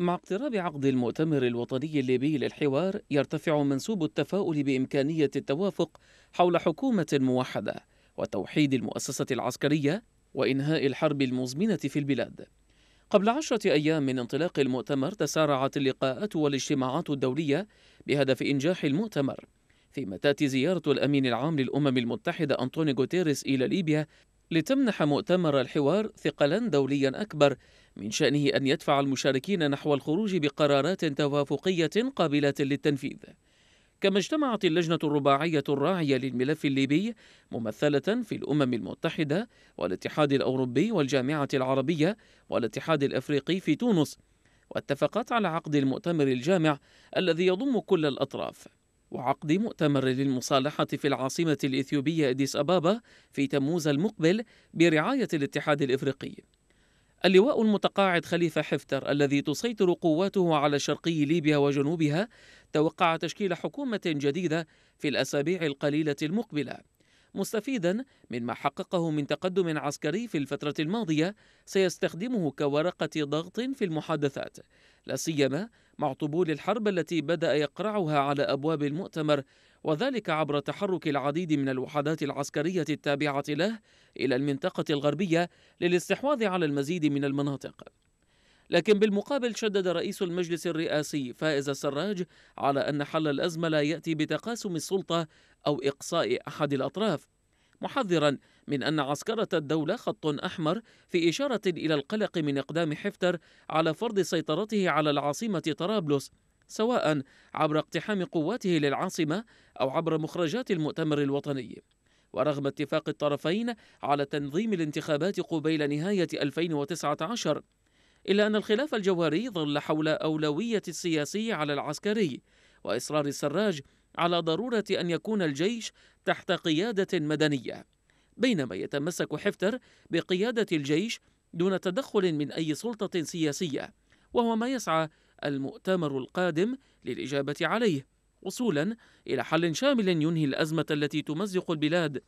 مع اقتراب عقد المؤتمر الوطني الليبي للحوار يرتفع منسوب التفاؤل بإمكانية التوافق حول حكومة موحدة وتوحيد المؤسسة العسكرية وإنهاء الحرب المزمنة في البلاد قبل عشرة أيام من انطلاق المؤتمر تسارعت اللقاءات والاجتماعات الدولية بهدف إنجاح المؤتمر فيما تأتي زيارة الأمين العام للأمم المتحدة أنطوني غوتيريس إلى ليبيا لتمنح مؤتمر الحوار ثقلا دوليا أكبر من شأنه أن يدفع المشاركين نحو الخروج بقرارات توافقية قابلة للتنفيذ كما اجتمعت اللجنة الرباعية الراعية للملف الليبي ممثلة في الأمم المتحدة والاتحاد الأوروبي والجامعة العربية والاتحاد الأفريقي في تونس واتفقت على عقد المؤتمر الجامع الذي يضم كل الأطراف وعقد مؤتمر للمصالحة في العاصمة الإثيوبية أديس أبابا في تموز المقبل برعاية الاتحاد الإفريقي. اللواء المتقاعد خليفة حفتر الذي تسيطر قواته على شرقي ليبيا وجنوبها توقع تشكيل حكومة جديدة في الأسابيع القليلة المقبلة مستفيدا مما حققه من تقدم عسكري في الفترة الماضية سيستخدمه كورقة ضغط في المحادثات لا سيما مع طبول الحرب التي بدأ يقرعها على أبواب المؤتمر وذلك عبر تحرك العديد من الوحدات العسكرية التابعة له إلى المنطقة الغربية للاستحواذ على المزيد من المناطق لكن بالمقابل شدد رئيس المجلس الرئاسي فائز السراج على أن حل الأزمة لا يأتي بتقاسم السلطة أو إقصاء أحد الأطراف محذرا من أن عسكرة الدولة خط أحمر في إشارة إلى القلق من إقدام حفتر على فرض سيطرته على العاصمة طرابلس سواء عبر اقتحام قواته للعاصمة أو عبر مخرجات المؤتمر الوطني ورغم اتفاق الطرفين على تنظيم الانتخابات قبيل نهاية 2019 إلا أن الخلاف الجوهري ظل حول أولوية السياسي على العسكري وإصرار السراج على ضرورة أن يكون الجيش تحت قيادة مدنية بينما يتمسك حفتر بقيادة الجيش دون تدخل من أي سلطة سياسية وهو ما يسعى المؤتمر القادم للإجابة عليه وصولا إلى حل شامل ينهي الأزمة التي تمزق البلاد